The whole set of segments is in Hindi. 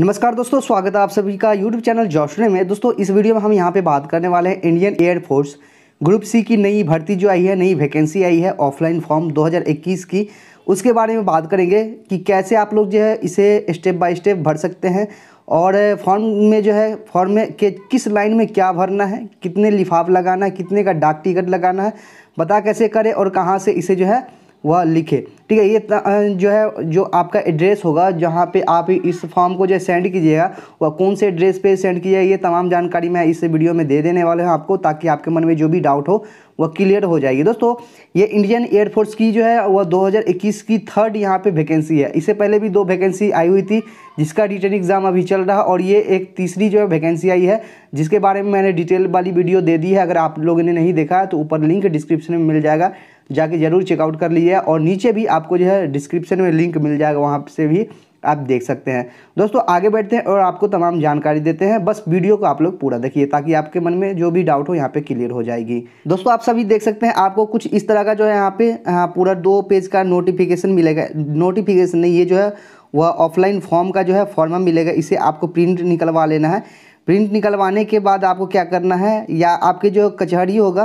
नमस्कार दोस्तों स्वागत है आप सभी का यूट्यूब चैनल जोशने में दोस्तों इस वीडियो में हम यहाँ पे बात करने वाले हैं इंडियन एयरफोर्स ग्रुप सी की नई भर्ती जो आई है नई वैकेंसी आई है ऑफलाइन फॉर्म 2021 की उसके बारे में बात करेंगे कि कैसे आप लोग जो है इसे स्टेप बाय स्टेप भर सकते हैं और फॉर्म में जो है फॉर्म में के किस लाइन में क्या भरना है कितने लिफाफ लगाना है कितने का डाक टिकट लगाना है बता कैसे करें और कहाँ से इसे जो है वह लिखे ठीक है ये जो है जो आपका एड्रेस होगा जहाँ पे आप इस फॉर्म को जो है सेंड कीजिएगा वह कौन से एड्रेस पे सेंड किया ये तमाम जानकारी मैं इस वीडियो में दे देने वाले हूँ आपको ताकि आपके मन में जो भी डाउट हो वह क्लियर हो जाएगी दोस्तों ये इंडियन एयरफोर्स की जो है वह 2021 की थर्ड यहाँ पे वैकेंसी है इससे पहले भी दो वैकेंसी आई हुई थी जिसका रिटर्न एग्ज़ाम अभी चल रहा और ये एक तीसरी जो है वैकेंसी आई है जिसके बारे में मैंने डिटेल वाली वीडियो दे दी है अगर आप लोगों ने नहीं देखा है तो ऊपर लिंक डिस्क्रिप्शन में मिल जाएगा जाके ज़रूर चेकआउट कर लीजिए और नीचे भी आपको जो है डिस्क्रिप्शन में लिंक मिल जाएगा वहाँ से भी आप देख सकते हैं दोस्तों आगे बैठते हैं और आपको तमाम जानकारी देते हैं बस वीडियो को आप लोग पूरा देखिए ताकि आपके मन में जो भी डाउट हो यहाँ पे क्लियर हो जाएगी दोस्तों आप सभी देख सकते हैं आपको कुछ इस तरह का जो है यहाँ पे हाँ पूरा दो पेज का नोटिफिकेशन मिलेगा नोटिफिकेशन नहीं ये जो है वह ऑफलाइन फॉर्म का जो है फॉर्म मिलेगा इसे आपको प्रिंट निकलवा लेना है प्रिंट निकलवाने के बाद आपको क्या करना है या आपके जो कचहरी होगा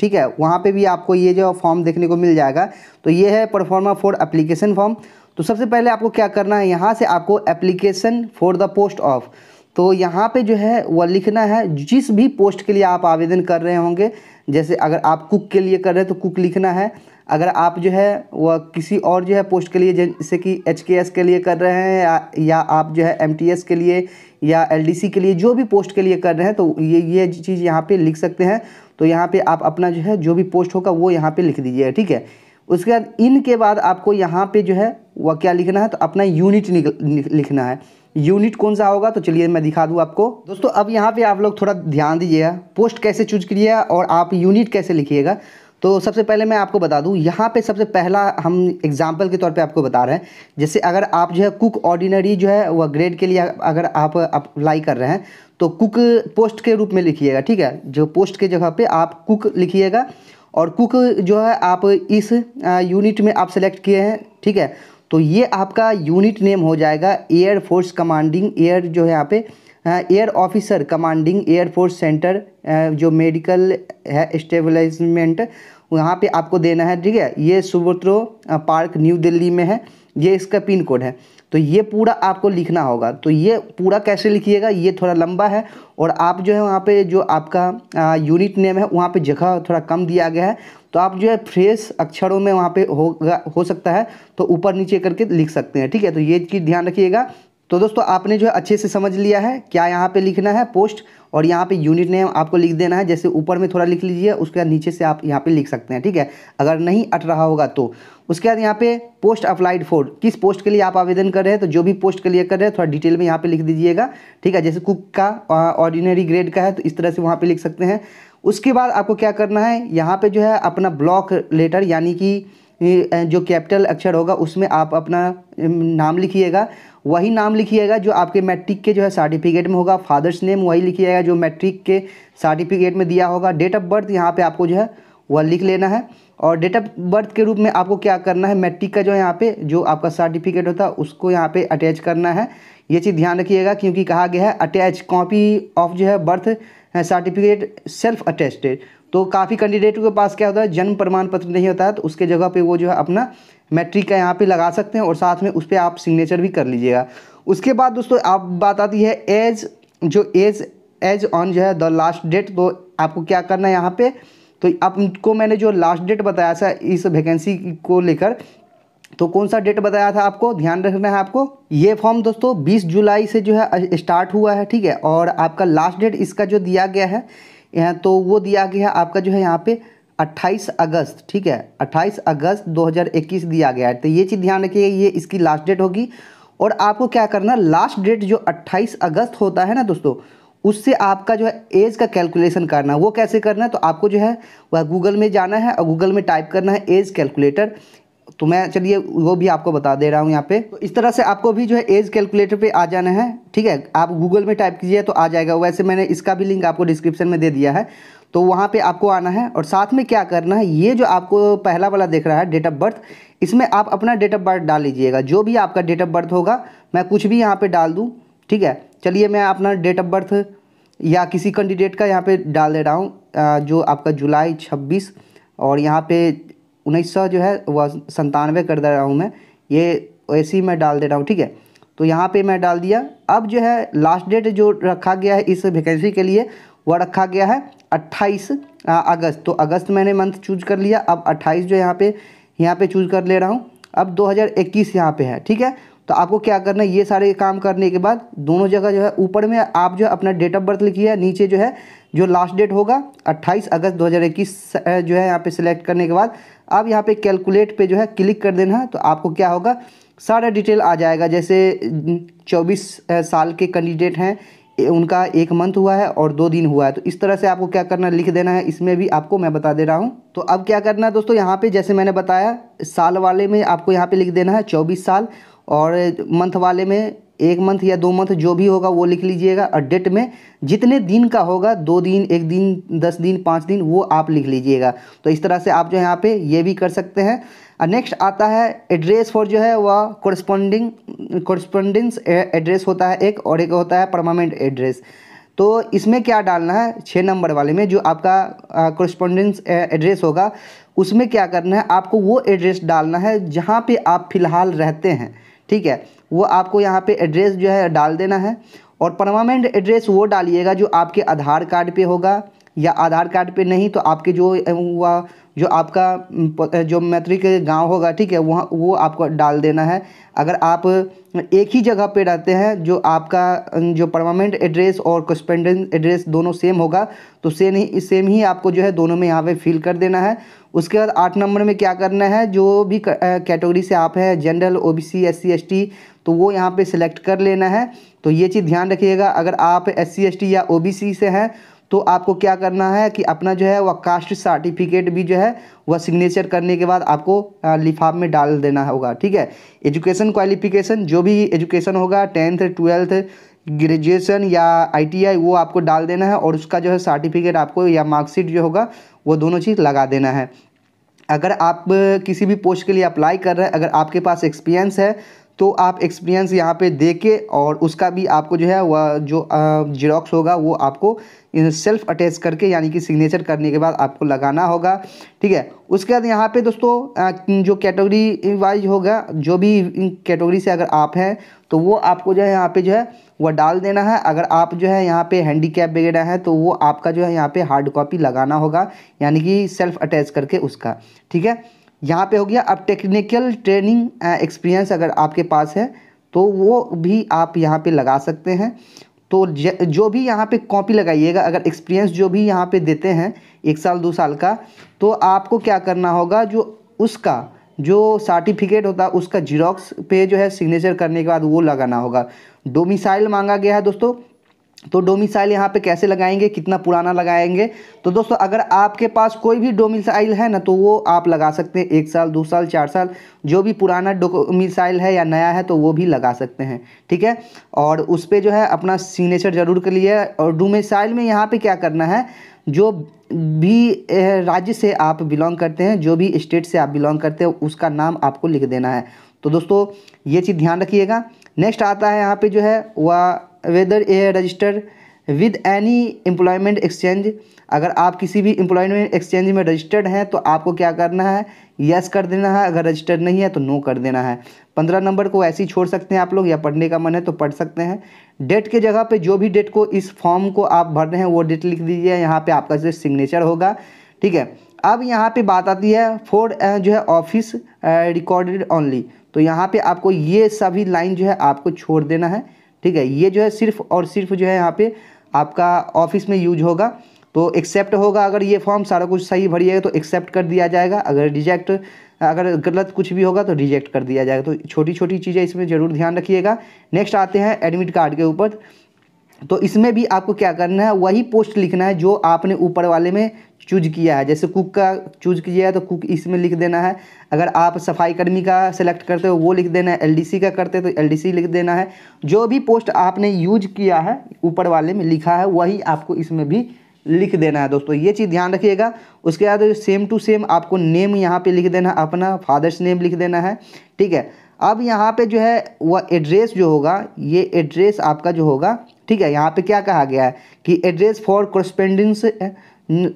ठीक है वहाँ पे भी आपको ये जो फॉर्म देखने को मिल जाएगा तो ये है परफॉर्मा फॉर एप्लीकेशन फॉर्म तो सबसे पहले आपको क्या करना है यहाँ से आपको application for the post of तो यहाँ पे जो है वह लिखना है जिस भी पोस्ट के लिए आप आवेदन कर रहे होंगे जैसे अगर आप कुक के लिए कर रहे हैं तो कुक लिखना है अगर आप जो है वह किसी और जो है पोस्ट के लिए जैसे कि एच के एस के लिए कर रहे हैं या, या आप जो है एम टी एस के लिए या एल डी सी के लिए जो भी पोस्ट के लिए कर रहे हैं तो ये ये चीज़ यहाँ पे लिख सकते हैं तो यहाँ पे आप अपना जो है जो भी पोस्ट होगा वो यहाँ पे लिख दीजिएगा ठीक है उसके बाद इन के बाद आपको यहाँ पे जो है वह क्या लिखना है तो अपना यूनिट लिखना है यूनिट कौन सा होगा तो चलिए मैं दिखा दूँ आपको दोस्तों अब यहाँ पे आप लोग थोड़ा ध्यान दीजिएगा पोस्ट कैसे चूज करिएगा और आप यूनिट कैसे लिखिएगा तो सबसे पहले मैं आपको बता दूँ यहाँ पे सबसे पहला हम एग्जाम्पल के तौर पे आपको बता रहे हैं जैसे अगर आप जो है कुक ऑर्डिनरी जो है वह ग्रेड के लिए अगर आप अप्लाई कर रहे हैं तो कुक पोस्ट के रूप में लिखिएगा ठीक है जो पोस्ट के जगह पर आप कुक लिखिएगा और कुक जो है आप इस यूनिट में आप सेलेक्ट किए हैं ठीक है तो ये आपका यूनिट नेम हो जाएगा एयर फोर्स कमांडिंग एयर जो है यहाँ पे air officer commanding air force centre जो मेडिकल है स्टेबलाइजमेंट वहाँ पे आपको देना है ठीक है ये सुब्रतो पार्क न्यू दिल्ली में है ये इसका पिन कोड है तो ये पूरा आपको लिखना होगा तो ये पूरा कैसे लिखिएगा ये थोड़ा लंबा है और आप जो है वहाँ पे जो आपका यूनिट नेम है वहाँ पे जगह थोड़ा कम दिया गया है तो आप जो है फ्रेश अक्षरों में वहाँ पे होगा हो सकता है तो ऊपर नीचे करके लिख सकते हैं ठीक है तो ये चीज़ ध्यान रखिएगा तो दोस्तों आपने जो है अच्छे से समझ लिया है क्या यहाँ पे लिखना है पोस्ट और यहाँ पे यूनिट नेम आपको लिख देना है जैसे ऊपर में थोड़ा लिख लीजिए उसके बाद नीचे से आप यहाँ पे लिख सकते हैं ठीक है अगर नहीं अट रहा होगा तो उसके बाद यहाँ पे पोस्ट अप्लाइड फॉर किस पोस्ट के लिए आप आवेदन कर रहे हैं तो जो भी पोस्ट के लिए कर रहे हैं थोड़ा डिटेल में यहाँ पर लिख दीजिएगा ठीक है जैसे कुक का ऑर्डिनरी ग्रेड का है तो इस तरह से वहाँ पर लिख सकते हैं उसके बाद आपको क्या करना है यहाँ पे जो है अपना ब्लॉक लेटर यानी कि जो कैपिटल अक्षर होगा उसमें आप अपना नाम लिखिएगा वही नाम लिखिएगा जो आपके मैट्रिक के जो है सर्टिफिकेट में होगा फादर्स नेम वही लिखिएगा जो मैट्रिक के सर्टिफिकेट में दिया होगा डेट ऑफ बर्थ यहाँ पे आपको जो है वह लिख लेना है और डेट ऑफ बर्थ के रूप में आपको क्या करना है मैट्रिक का जो यहाँ पे जो आपका सर्टिफिकेट होता है उसको यहाँ पे अटैच करना है ये चीज़ ध्यान रखिएगा क्योंकि कहा गया है अटैच कॉपी ऑफ जो है बर्थ सर्टिफिकेट सेल्फ अटेस्टेड तो काफ़ी कैंडिडेटों के पास क्या होता है जन्म प्रमाण पत्र नहीं होता है तो उसके जगह पे वो जो है अपना मैट्रिक का यहाँ पे लगा सकते हैं और साथ में उस पर आप सिग्नेचर भी कर लीजिएगा उसके बाद दोस्तों आप बात आती है एज जो एज एज ऑन जो है द लास्ट डेट तो आपको क्या करना है यहाँ पर तो आपको मैंने जो लास्ट डेट बताया था इस वैकेंसी को लेकर तो कौन सा डेट बताया था आपको ध्यान रखना है आपको ये फॉर्म दोस्तों 20 जुलाई से जो है स्टार्ट हुआ है ठीक है और आपका लास्ट डेट इसका जो दिया गया है यहाँ तो वो दिया गया है आपका जो है यहाँ पे 28 अगस्त ठीक है 28 अगस्त 2021 दिया गया है तो ये चीज़ ध्यान रखिएगा ये इसकी लास्ट डेट होगी और आपको क्या करना लास्ट डेट जो अट्ठाईस अगस्त होता है ना दोस्तों उससे आपका जो है एज का कैलकुलेशन करना है वो कैसे करना है तो आपको जो है वह गूगल में जाना है और गूगल में टाइप करना है एज कैलकुलेटर तो मैं चलिए वो भी आपको बता दे रहा हूँ यहाँ पे तो इस तरह से आपको भी जो है एज कैलकुलेटर पे आ जाना है ठीक है आप गूगल में टाइप कीजिए तो आ जाएगा वैसे मैंने इसका भी लिंक आपको डिस्क्रिप्शन में दे दिया है तो वहाँ पे आपको आना है और साथ में क्या करना है ये जो आपको पहला वाला देख रहा है डेट ऑफ बर्थ इसमें आप अपना डेट ऑफ बर्थ डाल लीजिएगा जो भी आपका डेट ऑफ बर्थ होगा मैं कुछ भी यहाँ पर डाल दूँ ठीक है चलिए मैं अपना डेट ऑफ बर्थ या किसी कैंडिडेट का यहाँ पर डाल दे रहा हूँ जो आपका जुलाई छब्बीस और यहाँ पे उन्नीस सौ जो है वह संतानवे कर दे रहा हूँ मैं ये ही मैं डाल दे रहा हूँ ठीक है तो यहाँ पे मैं डाल दिया अब जो है लास्ट डेट जो रखा गया है इस वैकेंसी के लिए वह रखा गया है 28 अगस्त तो अगस्त मैंने मंथ चूज कर लिया अब 28 जो यहाँ पे यहाँ पे चूज कर ले रहा हूँ अब 2021 यहाँ पे है ठीक है तो आपको क्या करना है ये सारे काम करने के बाद दोनों जगह जो है ऊपर में आप जो है अपना डेट ऑफ बर्थ लिखिए नीचे जो है जो लास्ट डेट होगा 28 अगस्त 2021 जो है यहाँ पे सिलेक्ट करने के बाद अब यहाँ पे कैलकुलेट पे जो है क्लिक कर देना है तो आपको क्या होगा सारा डिटेल आ जाएगा जैसे 24 साल के कैंडिडेट हैं उनका एक मंथ हुआ है और दो दिन हुआ है तो इस तरह से आपको क्या करना लिख देना है इसमें भी आपको मैं बता दे रहा हूँ तो अब क्या करना है दोस्तों यहाँ पर जैसे मैंने बताया साल वाले में आपको यहाँ पर लिख देना है चौबीस साल और मंथ वाले में एक मंथ या दो मंथ जो भी होगा वो लिख लीजिएगा और डेट में जितने दिन का होगा दो दिन एक दिन दस दिन पाँच दिन वो आप लिख लीजिएगा तो इस तरह से आप जो है यहाँ पे ये भी कर सकते हैं और नेक्स्ट आता है एड्रेस फॉर जो है वह कॉरस्पॉन्डिंग कोरस्पॉन्डिंग्स एड्रेस होता है एक और एक होता है परमानेंट एड्रेस तो इसमें क्या डालना है छः नंबर वाले में जो आपका कॉरस्पॉन्डेंस एड्रेस होगा उसमें क्या करना है आपको वो एड्रेस डालना है जहाँ पे आप फ़िलहाल रहते हैं ठीक है वो आपको यहाँ पे एड्रेस जो है डाल देना है और परमानेंट एड्रेस वो डालिएगा जो आपके आधार कार्ड पे होगा या आधार कार्ड पे नहीं तो आपके जो हुआ जो आपका जो मैत्री के गांव होगा ठीक है वहाँ वो आपको डाल देना है अगर आप एक ही जगह पे रहते हैं जो आपका जो परमानेंट एड्रेस और कस्पेंडेंट एड्रेस दोनों सेम होगा तो सेम ही सेम ही आपको जो है दोनों में यहाँ पे फिल कर देना है उसके बाद आठ नंबर में क्या करना है जो भी कैटेगरी से आप हैं general O B C S C S T तो वो यहाँ पर सिलेक्ट कर लेना है तो ये चीज़ ध्यान रखिएगा अगर आप एस सी एस टी या ओ बी सी से हैं तो आपको क्या करना है कि अपना जो है वह कास्ट सर्टिफिकेट भी जो है वह सिग्नेचर करने के बाद आपको लिफाफ में डाल देना होगा ठीक है एजुकेशन क्वालिफिकेशन जो भी एजुकेशन होगा टेंथ ट्वेल्थ ग्रेजुएशन या आईटीआई वो आपको डाल देना है और उसका जो है सर्टिफिकेट आपको या मार्कशीट जो होगा वो दोनों चीज़ लगा देना है अगर आप किसी भी पोस्ट के लिए अप्लाई कर रहे हैं अगर आपके पास एक्सपीरियंस है तो आप एक्सपीरियंस यहाँ पे दे के और उसका भी आपको जो है वह जो जिरॉक्स होगा वो आपको सेल्फ अटैच करके यानी कि सिग्नेचर करने के बाद आपको लगाना होगा ठीक है उसके बाद यहाँ पे दोस्तों जो कैटेगरी वाइज होगा जो भी कैटेगरी से अगर आप हैं तो वो आपको जो है यहाँ पे जो है वह डाल देना है अगर आप जो है यहाँ पे कैप वगैरह हैं तो वो आपका जो है यहाँ पे हार्ड कॉपी लगाना होगा यानी कि सेल्फ अटैच करके उसका ठीक है यहाँ पर हो गया अब टेक्निकल ट्रेनिंग एक्सपीरियंस अगर आपके पास है तो वो भी आप यहाँ पे लगा सकते हैं तो जो भी यहाँ पे कॉपी लगाइएगा अगर एक्सपीरियंस जो भी यहाँ पे देते हैं एक साल दो साल का तो आपको क्या करना होगा जो उसका जो सर्टिफिकेट होता है उसका जीरोक्स पे जो है सिग्नेचर करने के बाद वो लगाना होगा डोमिसाइल मांगा गया है दोस्तों तो डोमिसाइल यहाँ पे कैसे लगाएंगे कितना पुराना लगाएंगे तो दोस्तों अगर आपके पास कोई भी डोमिसाइल है ना तो वो आप लगा सकते हैं एक साल दो साल चार साल जो भी पुराना डोमिसाइल है या नया है तो वो भी लगा सकते हैं ठीक है और उस पर जो है अपना सिग्नेचर जरूर कर लिए और डोमिसाइल में यहाँ पर क्या करना है जो भी राज्य से आप बिलोंग करते हैं जो भी स्टेट से आप बिलोंग करते हैं उसका नाम आपको लिख देना है तो दोस्तों ये चीज़ ध्यान रखिएगा नेक्स्ट आता है यहाँ पे जो है वह whether a register with any employment exchange अगर आप किसी भी एम्प्लॉयमेंट एक्सचेंज में रजिस्टर्ड हैं तो आपको क्या करना है यस कर देना है अगर रजिस्टर्ड नहीं है तो नो कर देना है पंद्रह नंबर को ऐसे ही छोड़ सकते हैं आप लोग या पढ़ने का मन है तो पढ़ सकते हैं डेट के जगह पे जो भी डेट को इस फॉर्म को आप भर रहे हैं वो डेट लिख दीजिए यहाँ पर आपका जो सिग्नेचर होगा ठीक है अब यहाँ पर बात आती है फोर जो है ऑफिस रिकॉर्डेड ऑनली तो यहाँ पर आपको ये सभी लाइन जो है आपको छोड़ देना है ठीक है ये जो है सिर्फ और सिर्फ जो है यहाँ पे आपका ऑफिस में यूज होगा तो एक्सेप्ट होगा अगर ये फॉर्म सारा कुछ सही भरिएगा तो एक्सेप्ट कर दिया जाएगा अगर रिजेक्ट अगर गलत कुछ भी होगा तो रिजेक्ट कर दिया जाएगा तो छोटी छोटी चीज़ें इसमें ज़रूर ध्यान रखिएगा नेक्स्ट आते हैं एडमिट कार्ड के ऊपर तो इसमें भी आपको क्या करना है वही पोस्ट लिखना है जो आपने ऊपर वाले में चूज किया है जैसे कुक का चूज किया है तो कुक इसमें लिख देना है अगर आप सफाई कर्मी का सिलेक्ट करते हो वो लिख देना है एलडीसी का करते हो तो एलडीसी लिख देना है जो भी पोस्ट आपने यूज किया है ऊपर वाले में लिखा है वही आपको इसमें भी लिख देना है दोस्तों ये चीज़ ध्यान रखिएगा उसके बाद सेम टू सेम आपको नेम यहाँ पे लिख देना है अपना फादर्स नेम लिख देना है ठीक है अब यहाँ पे जो है वह एड्रेस जो होगा ये एड्रेस आपका जो होगा ठीक है यहाँ पे क्या कहा गया है कि एड्रेस फॉर करस्पेंडेंस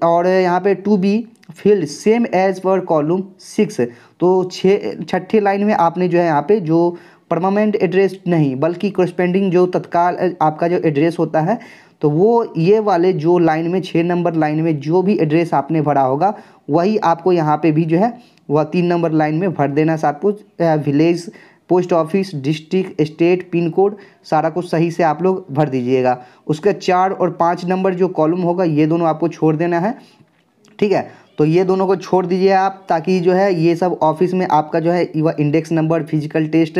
और यहाँ पे to be filled same as per column six तो छः छठी लाइन में आपने जो है यहाँ पे जो परमानेंट एड्रेस नहीं बल्कि कॉरस्पेंडिंग जो तत्काल आपका जो एड्रेस होता है तो वो ये वाले जो लाइन में छः नंबर लाइन में जो भी एड्रेस आपने भरा होगा वही आपको यहाँ पे भी जो है वह तीन नंबर लाइन में भर देना सब कुछ village post office district state pin code सारा कुछ सही से आप लोग भर दीजिएगा उसके चार और पाँच नंबर जो कॉलम होगा ये दोनों आपको छोड़ देना है ठीक है तो ये दोनों को छोड़ दीजिए आप ताकि जो है ये सब ऑफिस में आपका जो है युवा इंडेक्स नंबर फिजिकल टेस्ट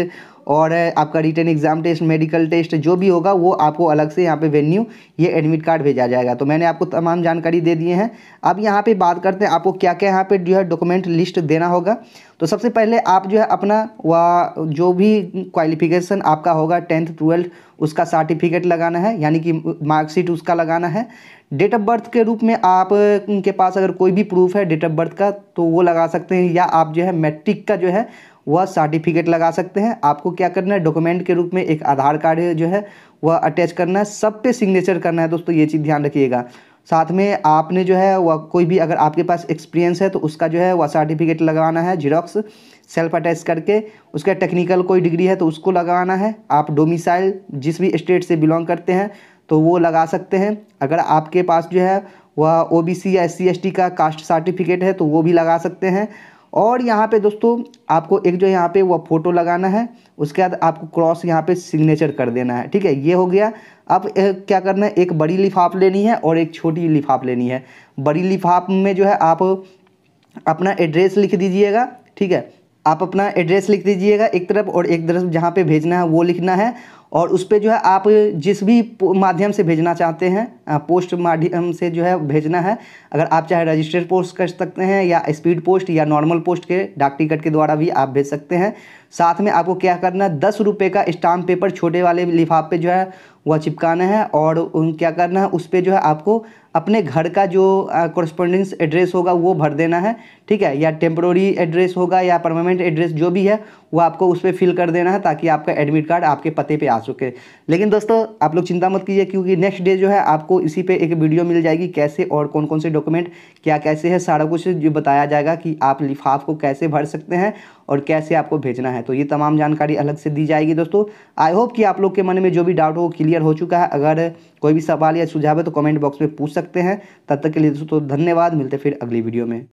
और आपका written exam test medical test जो भी होगा वो आपको अलग से यहाँ पे वेन्यू ये एडमिट कार्ड भेजा जाएगा तो मैंने आपको तमाम जानकारी दे दिए हैं अब यहाँ पे बात करते हैं आपको क्या क्या यहाँ पे जो है डॉक्यूमेंट लिस्ट देना होगा तो सबसे पहले आप जो है अपना व जो भी क्वालिफिकेशन आपका होगा टेंथ ट्वेल्थ उसका सर्टिफिकेट लगाना है यानी कि मार्कशीट उसका लगाना है डेट ऑफ बर्थ के रूप में आप के पास अगर कोई भी प्रूफ है डेट ऑफ बर्थ का तो वो लगा सकते हैं या आप जो है मैट्रिक का जो है वह सर्टिफिकेट लगा सकते हैं आपको क्या करना है डॉक्यूमेंट के रूप में एक आधार कार्ड जो है वह अटैच करना है सब पे सिग्नेचर करना है दोस्तों ये चीज़ ध्यान रखिएगा साथ में आपने जो है वह कोई भी अगर आपके पास एक्सपीरियंस है तो उसका जो है वह सर्टिफिकेट लगाना है जिरोक्स सेल्फ अटैच करके उसका टेक्निकल कोई डिग्री है तो उसको लगाना है आप डोमिसाइल जिस भी स्टेट से बिलोंग करते हैं तो वो लगा सकते हैं अगर आपके पास जो है वह ओ बी सी या एस सी एस टी का कास्ट सर्टिफिकेट है तो वो भी लगा सकते हैं और यहाँ पे दोस्तों आपको एक जो यहाँ पे वह फ़ोटो लगाना है उसके बाद आपको क्रॉस यहाँ पे सिग्नेचर कर देना है ठीक है ये हो गया अब क्या करना है एक बड़ी लिफाफ लेनी है और एक छोटी लिफाफ लेनी है बड़ी लिफाफ में जो है आप अपना एड्रेस लिख दीजिएगा ठीक है आप अपना एड्रेस लिख दीजिएगा एक तरफ और एक तरफ जहाँ पे भेजना है वो लिखना है और उस पर जो है आप जिस भी माध्यम से भेजना चाहते हैं पोस्ट माध्यम से जो है भेजना है अगर आप चाहे रजिस्टर्ड पोस्ट कर सकते हैं या स्पीड पोस्ट या नॉर्मल पोस्ट के डाक टिकट के द्वारा भी आप भेज सकते हैं साथ में आपको क्या करना है दस रुपये का स्टाम्प पेपर छोटे वाले लिफाफे जो है वह चिपकाना है और उन क्या करना है उस पर जो है आपको अपने घर का जो कॉरस्पॉन्डेंस एड्रेस होगा वो भर देना है ठीक है या टेम्प्रोरी एड्रेस होगा या परमानेंट एड्रेस जो भी है वो आपको उस पर फिल कर देना है ताकि आपका एडमिट कार्ड आपके पते पे आ चुके लेकिन दोस्तों आप लोग चिंता मत कीजिए क्योंकि नेक्स्ट डे जो है आपको इसी पे एक वीडियो मिल जाएगी कैसे और कौन कौन से डॉक्यूमेंट क्या कैसे है सारा कुछ जो बताया जाएगा कि आप लिफाफ को कैसे भर सकते हैं और कैसे आपको भेजना है तो ये तमाम जानकारी अलग से दी जाएगी दोस्तों आई होप कि आप लोग के मन में जो भी डाउट हो क्लियर हो चुका है अगर कोई भी सवाल या सुझाव है तो कमेंट बॉक्स में पूछ सकते हैं तब तक के लिए दोस्तों धन्यवाद मिलते फिर अगली वीडियो में